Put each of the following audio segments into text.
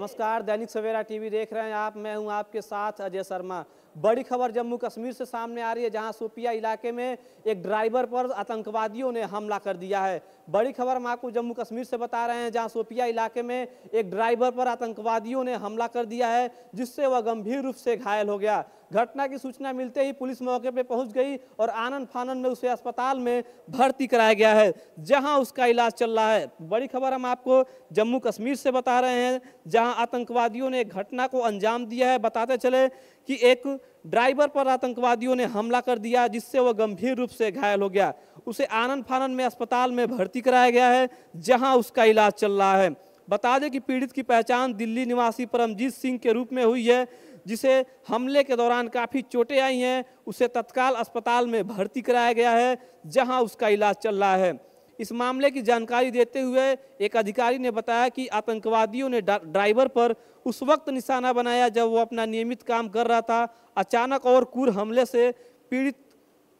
नमस्कार दैनिक सवेरा टीवी देख रहे हैं आप मैं हूं आपके साथ अजय शर्मा बड़ी खबर जम्मू कश्मीर से सामने आ रही है जहां सोपिया इलाके में एक ड्राइवर पर आतंकवादियों ने हमला कर दिया है बड़ी खबर हम आपको जम्मू कश्मीर से बता रहे हैं जहां सोपिया इलाके में एक ड्राइवर पर आतंकवादियों ने हमला कर दिया है जिससे वह गंभीर रूप से घायल हो गया घटना की सूचना मिलते ही पुलिस मौके पर पहुंच गई और आनंद फानंद में उसे अस्पताल में भर्ती कराया गया है जहां उसका इलाज चल रहा है बड़ी खबर हम आपको जम्मू कश्मीर से बता रहे हैं जहां आतंकवादियों ने घटना को अंजाम दिया है बताते चले कि एक ड्राइवर पर आतंकवादियों ने हमला कर दिया जिससे वह गंभीर रूप से घायल हो गया उसे आनंद फानंद में अस्पताल में भर्ती कराया गया है जहां उसका इलाज चल रहा है बता दें कि पीड़ित की पहचान दिल्ली निवासी परमजीत सिंह के रूप में हुई है जिसे हमले के दौरान काफ़ी चोटें आई हैं उसे तत्काल अस्पताल में भर्ती कराया गया है जहाँ उसका इलाज चल रहा है इस मामले की जानकारी देते हुए एक अधिकारी ने बताया कि आतंकवादियों ने ड्राइवर पर उस वक्त निशाना बनाया जब वो अपना नियमित काम कर रहा था अचानक और कुर हमले से पीड़ित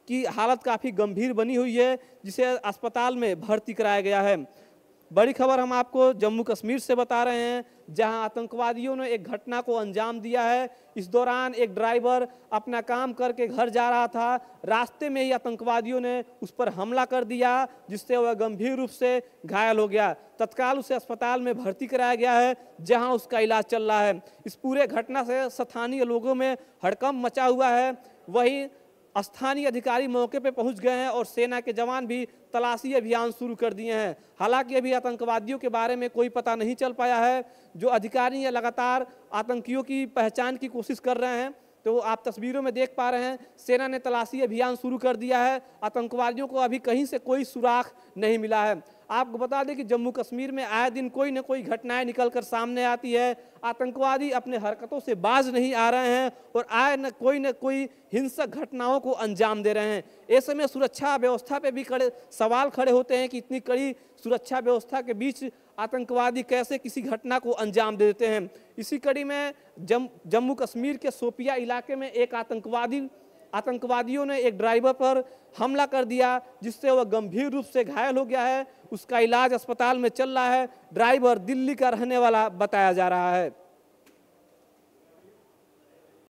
की हालत काफ़ी गंभीर बनी हुई है जिसे अस्पताल में भर्ती कराया गया है बड़ी खबर हम आपको जम्मू कश्मीर से बता रहे हैं जहां आतंकवादियों ने एक घटना को अंजाम दिया है इस दौरान एक ड्राइवर अपना काम करके घर जा रहा था रास्ते में ही आतंकवादियों ने उस पर हमला कर दिया जिससे वह गंभीर रूप से घायल हो गया तत्काल उसे अस्पताल में भर्ती कराया गया है जहां उसका इलाज चल रहा है इस पूरे घटना से स्थानीय लोगों में हड़कम मचा हुआ है वहीं स्थानीय अधिकारी मौके पर पहुंच गए हैं और सेना के जवान भी तलाशी अभियान शुरू कर दिए हैं हालांकि अभी आतंकवादियों के बारे में कोई पता नहीं चल पाया है जो अधिकारी हैं लगातार आतंकियों की पहचान की कोशिश कर रहे हैं तो आप तस्वीरों में देख पा रहे हैं सेना ने तलाशी अभियान शुरू कर दिया है आतंकवादियों को अभी कहीं से कोई सुराख नहीं मिला है आपको बता दें कि जम्मू कश्मीर में आए दिन कोई ना कोई घटनाएं निकल कर सामने आती है आतंकवादी अपने हरकतों से बाज नहीं आ रहे हैं और आए न कोई न कोई हिंसक घटनाओं को अंजाम दे रहे हैं ऐसे में सुरक्षा व्यवस्था पे भी खड़े सवाल खड़े होते हैं कि इतनी कड़ी सुरक्षा व्यवस्था के बीच आतंकवादी कैसे किसी घटना को अंजाम दे देते हैं इसी कड़ी में जम जम्मू कश्मीर के सोपिया इलाके में एक आतंकवादी आतंकवादियों ने एक ड्राइवर पर हमला कर दिया जिससे वह गंभीर रूप से घायल हो गया है उसका इलाज अस्पताल में चल रहा है ड्राइवर दिल्ली का रहने वाला बताया जा रहा है